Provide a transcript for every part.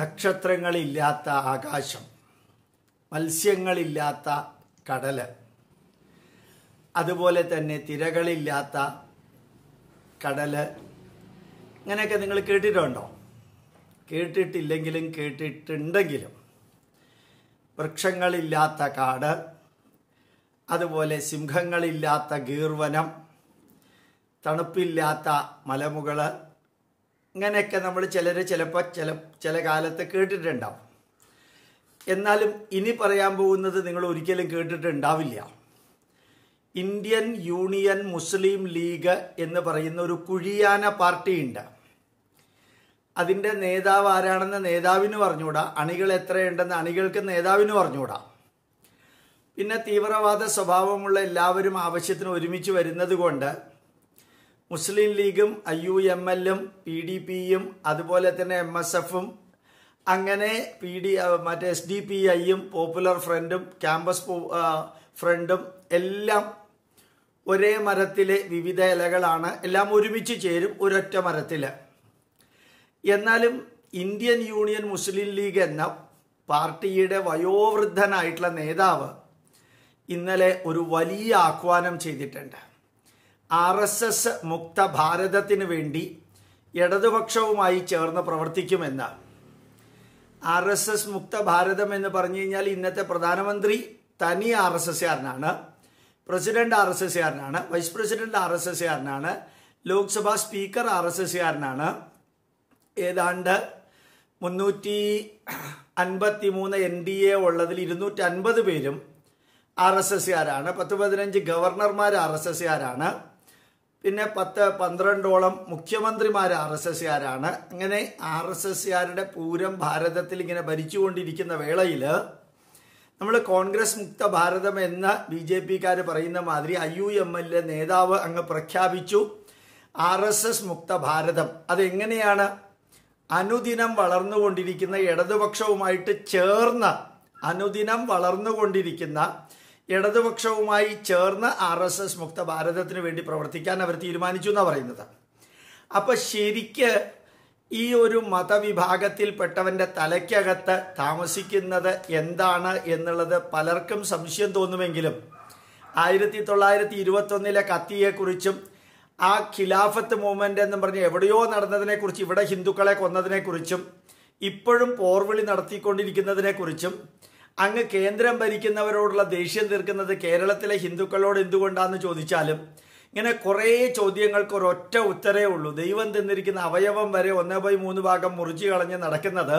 നക്ഷത്രങ്ങളില്ലാത്ത ആകാശം മത്സ്യങ്ങളില്ലാത്ത കടൽ അതുപോലെ തന്നെ തിരകളില്ലാത്ത കടൽ ഇങ്ങനെയൊക്കെ നിങ്ങൾ കേട്ടിട്ടുണ്ടോ കേട്ടിട്ടില്ലെങ്കിലും കേട്ടിട്ടുണ്ടെങ്കിലും വൃക്ഷങ്ങളില്ലാത്ത കാട് അതുപോലെ സിംഹങ്ങളില്ലാത്ത ഗീർവനം തണുപ്പില്ലാത്ത മലമുകള് ഇങ്ങനെയൊക്കെ നമ്മൾ ചിലർ ചിലപ്പോൾ ചില ചില കാലത്ത് കേട്ടിട്ടുണ്ടാവും എന്നാലും ഇനി പറയാൻ പോകുന്നത് നിങ്ങൾ ഒരിക്കലും കേട്ടിട്ടുണ്ടാവില്ല ഇന്ത്യൻ യൂണിയൻ മുസ്ലിം ലീഗ് എന്ന് പറയുന്ന ഒരു കുഴിയാന പാർട്ടിയുണ്ട് അതിൻ്റെ നേതാവ് ആരാണെന്ന് നേതാവിന് പറഞ്ഞുകൂടാ അണികൾ എത്രയുണ്ടെന്ന് അണികൾക്ക് നേതാവിന് പറഞ്ഞുകൂടാ പിന്നെ തീവ്രവാദ സ്വഭാവമുള്ള എല്ലാവരും ആവശ്യത്തിന് ഒരുമിച്ച് വരുന്നത് കൊണ്ട് മുസ്ലിം ലീഗും ഐ യു എം എല്ലും പി ഡി പിയും അതുപോലെ തന്നെ എം എസ് എഫും അങ്ങനെ പി ഡി മറ്റേ എസ് ഡി പി ഐയും പോപ്പുലർ ഫ്രണ്ടും ക്യാമ്പസ് ഫ്രണ്ടും എല്ലാം ഒരേ മരത്തിലെ വിവിധ ഇലകളാണ് എല്ലാം ഒരുമിച്ച് ചേരും ഒരൊറ്റ മരത്തിൽ എന്നാലും ഇന്ത്യൻ യൂണിയൻ മുസ്ലിം ലീഗ് എന്ന പാർട്ടിയുടെ വയോവൃദ്ധനായിട്ടുള്ള നേതാവ് ഇന്നലെ ഒരു വലിയ ആഹ്വാനം ചെയ്തിട്ടുണ്ട് ആർ എസ് എസ് മുക്ത ഭാരതത്തിന് വേണ്ടി ഇടതുപക്ഷവുമായി ചേർന്ന് പ്രവർത്തിക്കുമെന്ന് ആർ എസ് എസ് മുക്ത ഭാരതം എന്ന് പറഞ്ഞു കഴിഞ്ഞാൽ ഇന്നത്തെ പ്രധാനമന്ത്രി തനി ആർ എസ് കാരനാണ് പ്രസിഡന്റ് ആർ എസ് കാരനാണ് വൈസ് പ്രസിഡന്റ് ആർ എസ് കാരനാണ് ലോക്സഭാ സ്പീക്കർ ആർ എസ് കാരനാണ് ഏതാണ്ട് മുന്നൂറ്റി അൻപത്തി മൂന്ന് എൻ ഡി എ ഉള്ളതിൽ ഇരുന്നൂറ്റി അൻപത് പേരും ആർ എസ് കാരാണ് പത്ത് പതിനഞ്ച് ഗവർണർമാർ ആർ എസ് കാരാണ് പിന്നെ പത്ത് പന്ത്രണ്ടോളം മുഖ്യമന്ത്രിമാർ ആർ എസ് എസ്സുകാരാണ് അങ്ങനെ ആർ എസ് എസ്സുകാരുടെ പൂരം ഭാരതത്തിൽ ഇങ്ങനെ ഭരിച്ചുകൊണ്ടിരിക്കുന്ന വേളയിൽ നമ്മൾ കോൺഗ്രസ് മുക്ത ഭാരതം എന്ന ബി ജെ പിക്കാർ പറയുന്ന മാതിരി ഐ യു എം എൽ നേതാവ് അങ്ങ് പ്രഖ്യാപിച്ചു ആർ എസ് എസ് മുക്ത ഭാരതം അതെങ്ങനെയാണ് അനുദിനം വളർന്നുകൊണ്ടിരിക്കുന്ന ഇടതുപക്ഷവുമായിട്ട് ചേർന്ന് അനുദിനം വളർന്നുകൊണ്ടിരിക്കുന്ന ഇടതുപക്ഷവുമായി ചേർന്ന് ആർ എസ് എസ് മുക്ത ഭാരതത്തിന് വേണ്ടി പ്രവർത്തിക്കാൻ അവർ തീരുമാനിച്ചു എന്നാണ് പറയുന്നത് അപ്പോൾ ശരിക്ക് ഈ ഒരു മതവിഭാഗത്തിൽപ്പെട്ടവന്റെ തലയ്ക്കകത്ത് താമസിക്കുന്നത് എന്താണ് എന്നുള്ളത് പലർക്കും സംശയം തോന്നുമെങ്കിലും ആയിരത്തി തൊള്ളായിരത്തി ഇരുപത്തൊന്നിലെ കത്തിയെക്കുറിച്ചും ആ ഖിലാഫത്ത് മൂവ്മെൻ്റ് എന്ന് പറഞ്ഞ് എവിടെയോ നടന്നതിനെക്കുറിച്ച് ഇവിടെ ഹിന്ദുക്കളെ കൊന്നതിനെക്കുറിച്ചും ഇപ്പോഴും പോർവിളി നടത്തിക്കൊണ്ടിരിക്കുന്നതിനെക്കുറിച്ചും അങ്ങ് കേന്ദ്രം ഭരിക്കുന്നവരോടുള്ള ദേഷ്യം തീർക്കുന്നത് കേരളത്തിലെ ഹിന്ദുക്കളോട് എന്തുകൊണ്ടാണെന്ന് ചോദിച്ചാലും ഇങ്ങനെ കുറേ ചോദ്യങ്ങൾക്ക് ഒരൊറ്റ ഉത്തരേ ഉള്ളൂ ദൈവം തന്നിരിക്കുന്ന അവയവം വരെ ഒന്നേ ബൈ മൂന്ന് ഭാഗം മുറിച്ച് കളഞ്ഞ് നടക്കുന്നത്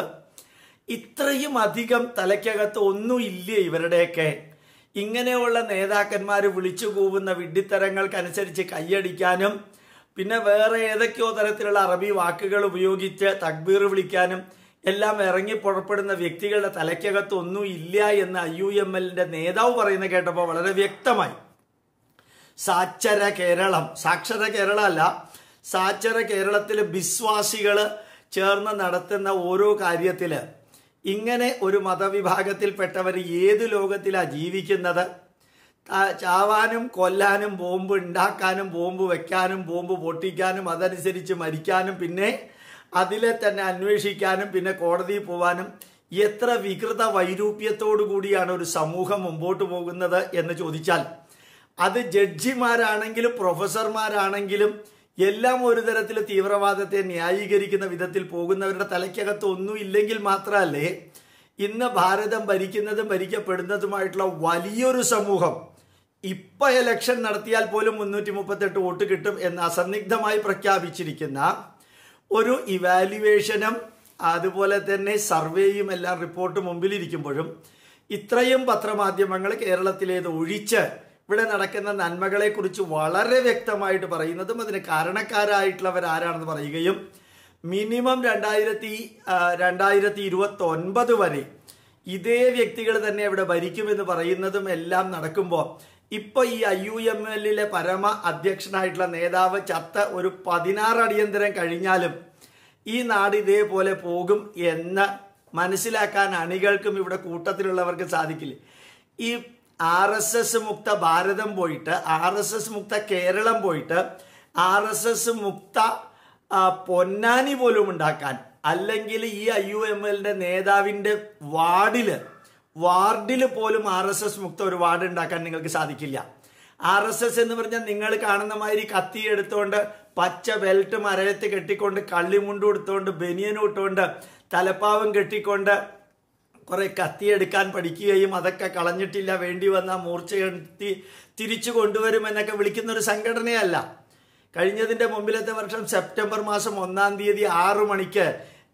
ഇത്രയും അധികം തലയ്ക്കകത്ത് ഒന്നും ഇല്ല ഇവരുടെയൊക്കെ ഇങ്ങനെയുള്ള നേതാക്കന്മാർ വിളിച്ചു കൂവുന്ന വിഡ്ഢിത്തരങ്ങൾക്കനുസരിച്ച് കൈയടിക്കാനും പിന്നെ വേറെ ഏതൊക്കെയോ തരത്തിലുള്ള അറബി വാക്കുകൾ ഉപയോഗിച്ച് തക്ബീർ വിളിക്കാനും എല്ലാം ഇറങ്ങി പുറപ്പെടുന്ന വ്യക്തികളുടെ തലയ്ക്കകത്ത് ഒന്നും ഇല്ല എന്ന് ഐ യു എം എല്ലിന്റെ നേതാവ് പറയുന്ന കേട്ടപ്പോൾ വളരെ വ്യക്തമായി സാക്ഷര കേരളം സാക്ഷര കേരള അല്ല സാക്ഷര കേരളത്തിലെ വിശ്വാസികൾ ചേർന്ന് നടത്തുന്ന ഓരോ കാര്യത്തിൽ ഇങ്ങനെ ഒരു മതവിഭാഗത്തിൽപ്പെട്ടവർ ഏത് ലോകത്തിലാണ് ജീവിക്കുന്നത് ചാവാനും കൊല്ലാനും ബോംബ് ഉണ്ടാക്കാനും ബോംബ് വെക്കാനും ബോംബ് പൊട്ടിക്കാനും അതനുസരിച്ച് മരിക്കാനും പിന്നെ അതിലെ തന്നെ അന്വേഷിക്കാനും പിന്നെ കോടതിയിൽ പോവാനും എത്ര വികൃത വൈരൂപ്യത്തോടു കൂടിയാണ് ഒരു സമൂഹം മുമ്പോട്ട് പോകുന്നത് എന്ന് ചോദിച്ചാൽ അത് ജഡ്ജിമാരാണെങ്കിലും പ്രൊഫസർമാരാണെങ്കിലും എല്ലാം ഒരു തരത്തിൽ തീവ്രവാദത്തെ ന്യായീകരിക്കുന്ന വിധത്തിൽ പോകുന്നവരുടെ തലയ്ക്കകത്ത് ഒന്നും ഇല്ലെങ്കിൽ മാത്രമല്ലേ ഇന്ന് ഭാരതം ഭരിക്കുന്നതും ഭരിക്കപ്പെടുന്നതുമായിട്ടുള്ള വലിയൊരു സമൂഹം ഇപ്പം എലക്ഷൻ നടത്തിയാൽ പോലും മുന്നൂറ്റി മുപ്പത്തെട്ട് വോട്ട് കിട്ടും എന്ന് അസന്നിഗ്ധമായി പ്രഖ്യാപിച്ചിരിക്കുന്ന ഒരു ഇവാലുവേഷനും അതുപോലെ തന്നെ സർവേയും എല്ലാം റിപ്പോർട്ട് മുമ്പിലിരിക്കുമ്പോഴും ഇത്രയും പത്രമാധ്യമങ്ങൾ കേരളത്തിലേത് ഒഴിച്ച് ഇവിടെ നടക്കുന്ന നന്മകളെക്കുറിച്ച് വളരെ വ്യക്തമായിട്ട് പറയുന്നതും അതിന് കാരണക്കാരായിട്ടുള്ളവർ ആരാണെന്ന് പറയുകയും മിനിമം രണ്ടായിരത്തി രണ്ടായിരത്തി ഇരുപത്തൊൻപത് വരെ ഇതേ വ്യക്തികൾ തന്നെ അവിടെ ഭരിക്കുമെന്ന് പറയുന്നതും എല്ലാം നടക്കുമ്പോൾ ഇപ്പൊ ഈ ഐ യു എം എല്ലിലെ പരമ അധ്യക്ഷനായിട്ടുള്ള നേതാവ് ചത്ത ഒരു പതിനാറ് അടിയന്തരം കഴിഞ്ഞാലും ഈ നാട് ഇതേപോലെ പോകും എന്ന് മനസ്സിലാക്കാൻ അണികൾക്കും ഇവിടെ കൂട്ടത്തിലുള്ളവർക്ക് സാധിക്കില്ല ഈ ആർ എസ് എസ് മുക്ത ഭാരതം പോയിട്ട് ആർ എസ് എസ് മുക്ത കേരളം പോയിട്ട് ആർ എസ് എസ് മുക്ത പൊന്നാനി പോലും ഉണ്ടാക്കാൻ അല്ലെങ്കിൽ ഈ ഐ യു എം എല്ലിന്റെ നേതാവിൻ്റെ വാർഡില് വാർഡിൽ പോലും ആർ എസ് എസ് മുക്ത ഒരു വാർഡ് ഉണ്ടാക്കാൻ നിങ്ങൾക്ക് സാധിക്കില്ല ആർ എസ് എസ് എന്ന് പറഞ്ഞാൽ നിങ്ങൾ കാണുന്ന മാതിരി കത്തി എടുത്തുകൊണ്ട് പച്ച ബെൽറ്റ് മരയത്ത് കെട്ടിക്കൊണ്ട് കള്ളിമുണ്ടും എടുത്തുകൊണ്ട് ബനിയനും ഇട്ടുകൊണ്ട് തലപ്പാവും കെട്ടിക്കൊണ്ട് കുറെ എടുക്കാൻ പഠിക്കുകയും അതൊക്കെ കളഞ്ഞിട്ടില്ല വേണ്ടി വന്ന മൂർച്ച കെട്ടി തിരിച്ചു എന്നൊക്കെ വിളിക്കുന്ന ഒരു സംഘടനയല്ല കഴിഞ്ഞതിൻ്റെ മുമ്പിലത്തെ വർഷം സെപ്റ്റംബർ മാസം ഒന്നാം തീയതി ആറു മണിക്ക്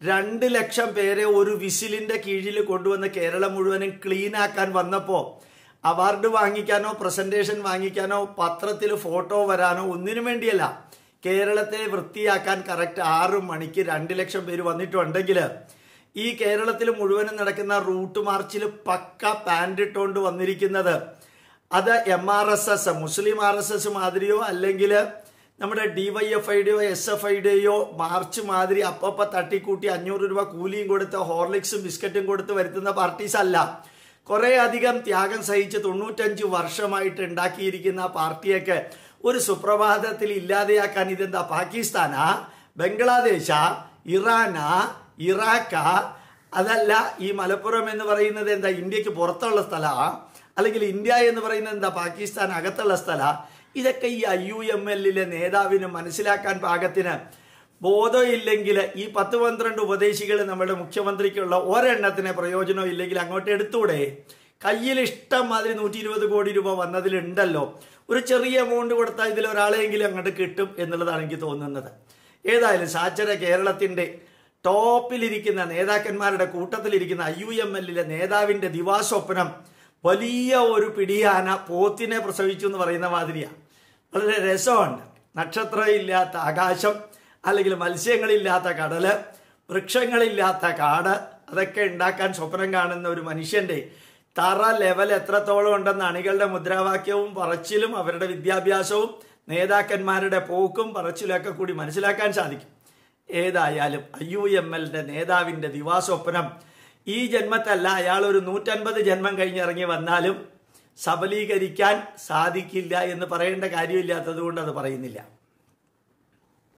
രണ്ട് ലക്ഷം പേരെ ഒരു വിസിലിന്റെ കീഴിൽ കൊണ്ടുവന്ന് കേരളം മുഴുവനും ക്ലീൻ ആക്കാൻ വന്നപ്പോൾ അവാർഡ് വാങ്ങിക്കാനോ പ്രസന്റേഷൻ വാങ്ങിക്കാനോ പത്രത്തിൽ ഫോട്ടോ വരാനോ ഒന്നിനു വേണ്ടിയല്ല കേരളത്തെ വൃത്തിയാക്കാൻ കറക്റ്റ് ആറു മണിക്ക് രണ്ട് ലക്ഷം പേര് വന്നിട്ടുണ്ടെങ്കിൽ ഈ കേരളത്തിൽ മുഴുവനും നടക്കുന്ന റൂട്ട് മാർച്ചിൽ പക്ക പാൻറ് ഇട്ടുകൊണ്ട് വന്നിരിക്കുന്നത് അത് M R S S Muslim R S S മാതിരിയോ അല്ലെങ്കിൽ നമ്മുടെ D Y F S F ഐയുടെയോ മാർച്ച് മാതിരി അപ്പപ്പ തട്ടിക്കൂട്ടി അഞ്ഞൂറ് രൂപ കൂലിയും കൊടുത്ത് ഹോർലിക്സും ബിസ്ക്കറ്റും കൊടുത്ത് വരുത്തുന്ന പാർട്ടീസ് അല്ല കുറേ അധികം ത്യാഗം സഹിച്ച് തൊണ്ണൂറ്റഞ്ച് വർഷമായിട്ട് ഉണ്ടാക്കിയിരിക്കുന്ന പാർട്ടിയൊക്കെ ഒരു സുപ്രഭാതത്തിൽ ഇല്ലാതെയാക്കാൻ ഇതെന്താ പാകിസ്ഥാനാ ബംഗ്ലാദേശാ ഇറാനാ ഇറാഖാ അതല്ല ഈ മലപ്പുറം എന്ന് പറയുന്നത് എന്താ ഇന്ത്യക്ക് പുറത്തുള്ള സ്ഥലമാണ് അല്ലെങ്കിൽ ഇന്ത്യ എന്ന് പറയുന്നത് എന്താ പാകിസ്ഥാൻ അകത്തുള്ള സ്ഥല ഇതൊക്കെ ഈ ഐ യു എം എല്ലിലെ നേതാവിന് മനസ്സിലാക്കാൻ പാകത്തിന് ബോധമില്ലെങ്കിൽ ഈ പത്ത് പന്ത്രണ്ട് ഉപദേശികൾ നമ്മുടെ മുഖ്യമന്ത്രിക്കുള്ള ഒരെണ്ണത്തിന് പ്രയോജനം ഇല്ലെങ്കിൽ അങ്ങോട്ട് എടുത്തൂടെ കയ്യിൽ ഇഷ്ടം മാതിരി നൂറ്റി ഇരുപത് കോടി രൂപ വന്നതിലുണ്ടല്ലോ ഒരു ചെറിയ എമൗണ്ട് കൊടുത്താൽ ഇതിൽ ഒരാളെങ്കിലും അങ്ങോട്ട് കിട്ടും എന്നുള്ളതാണ് എനിക്ക് തോന്നുന്നത് ഏതായാലും സാച്ചര കേരളത്തിൻ്റെ ടോപ്പിലിരിക്കുന്ന നേതാക്കന്മാരുടെ കൂട്ടത്തിലിരിക്കുന്ന ഐ യു എം എല്ലിലെ നേതാവിൻ്റെ ദിവാസ്വപ്നം വലിയ ഒരു പിടിയാന പോത്തിനെ പ്രസവിച്ചു എന്ന് പറയുന്ന മാതിരിയാണ് വളരെ രസമുണ്ട് നക്ഷത്രമില്ലാത്ത ആകാശം അല്ലെങ്കിൽ മത്സ്യങ്ങളില്ലാത്ത കടൽ വൃക്ഷങ്ങളില്ലാത്ത കാട് അതൊക്കെ ഉണ്ടാക്കാൻ സ്വപ്നം കാണുന്ന ഒരു മനുഷ്യൻ്റെ തറ ലെവൽ എത്രത്തോളം ഉണ്ടെന്ന് അണികളുടെ മുദ്രാവാക്യവും പറച്ചിലും അവരുടെ വിദ്യാഭ്യാസവും നേതാക്കന്മാരുടെ പോക്കും പറച്ചിലൊക്കെ കൂടി മനസ്സിലാക്കാൻ സാധിക്കും ഏതായാലും ഐ യു എം എല്ലിൻ്റെ നേതാവിൻ്റെ ദിവാസ്വപ്നം ഈ ജന്മത്തല്ല അയാൾ ഒരു നൂറ്റൻപത് ജന്മം കഴിഞ്ഞിറങ്ങി വന്നാലും സബലീകരിക്കാൻ സാധിക്കില്ല എന്ന് പറയേണ്ട കാര്യമില്ലാത്തത് കൊണ്ട് അത് പറയുന്നില്ല